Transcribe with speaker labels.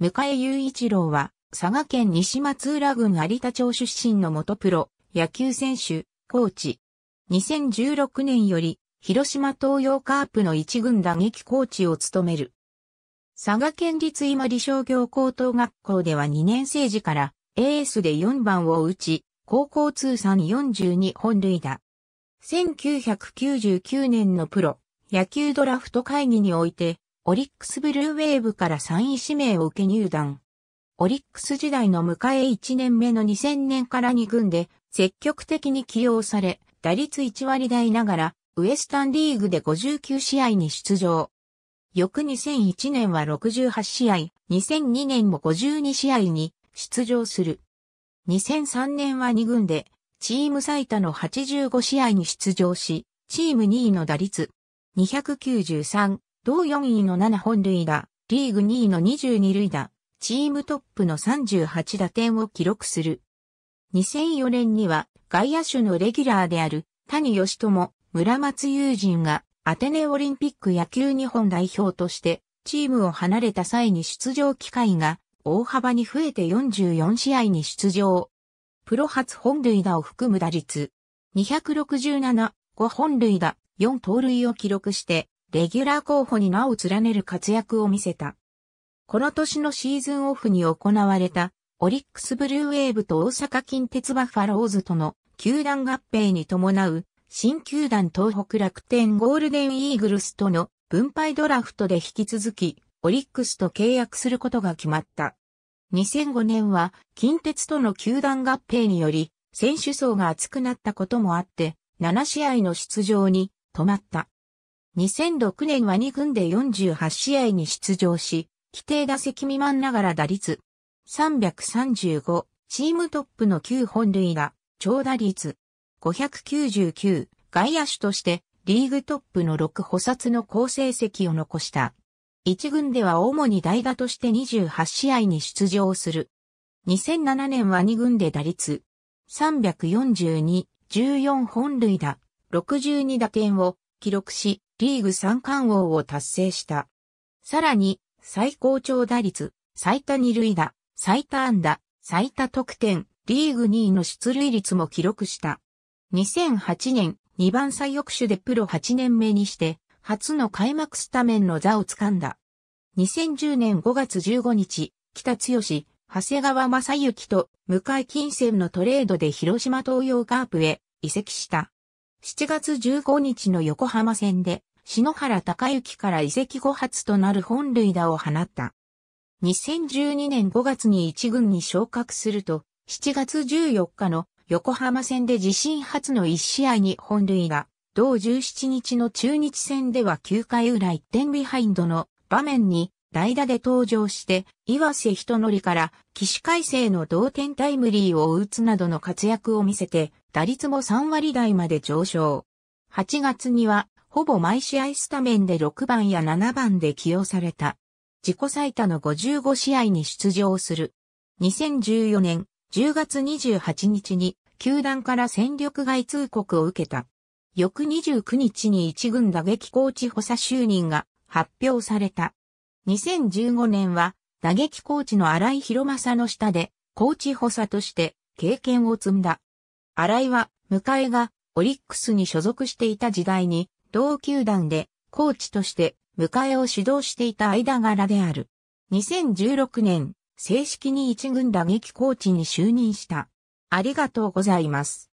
Speaker 1: 向江雄一郎は、佐賀県西松浦郡有田町出身の元プロ、野球選手、コーチ。2016年より、広島東洋カープの一軍打撃コーチを務める。佐賀県立今里商業高等学校では2年生時から、エースで4番を打ち、高校通算42本塁打。1999年のプロ、野球ドラフト会議において、オリックスブルーウェーブから3位指名を受け入団。オリックス時代の迎え1年目の2000年から2軍で積極的に起用され、打率1割台ながら、ウエスタンリーグで59試合に出場。翌2001年は68試合、2002年も52試合に出場する。2003年は2軍で、チーム最多の85試合に出場し、チーム2位の打率、293、同4位の7本塁打、リーグ2位の22塁打、チームトップの38打点を記録する。2004年には外野手のレギュラーである谷義友、村松友人がアテネオリンピック野球日本代表としてチームを離れた際に出場機会が大幅に増えて44試合に出場。プロ初本塁打を含む打率267、5本塁打、4盗塁を記録してレギュラー候補に名を連ねる活躍を見せた。この年のシーズンオフに行われた、オリックスブルーウェーブと大阪近鉄バファローズとの球団合併に伴う、新球団東北楽天ゴールデンイーグルスとの分配ドラフトで引き続き、オリックスと契約することが決まった。2005年は近鉄との球団合併により選手層が厚くなったこともあって7試合の出場に止まった。2006年は2軍で48試合に出場し、規定打席未満ながら打率335、チームトップの9本類が、長打率599、外野手としてリーグトップの6補殺の好成績を残した。1軍では主に代打として28試合に出場する。2007年は2軍で打率342、14本類打、62打点を記録し、リーグ三冠王を達成した。さらに、最高調打率、最多二塁打、最多安打、最多得点、リーグ2位の出塁率も記録した。2008年、2番最翼手でプロ8年目にして、初の開幕スタメンの座を掴んだ。2010年5月15日、北剛、長谷川正幸と向井金銭のトレードで広島東洋カープへ移籍した。7月15日の横浜戦で、篠原孝之から移籍後初となる本塁打を放った。2012年5月に1軍に昇格すると、7月14日の横浜戦で自身初の1試合に本塁打、同17日の中日戦では9回裏1点ビハインドの場面に代打で登場して、岩瀬人則から騎士改正の同点タイムリーを打つなどの活躍を見せて、打率も3割台まで上昇。8月には、ほぼ毎試合スタメンで6番や7番で起用された。自己最多の55試合に出場する。2014年10月28日に、球団から戦力外通告を受けた。翌29日に一軍打撃コーチ補佐就任が発表された。2015年は打撃コーチの荒井博正の下でコーチ補佐として経験を積んだ。荒井は迎えがオリックスに所属していた時代に同球団でコーチとして迎えを指導していた間柄である。2016年、正式に一軍打撃コーチに就任した。ありがとうございます。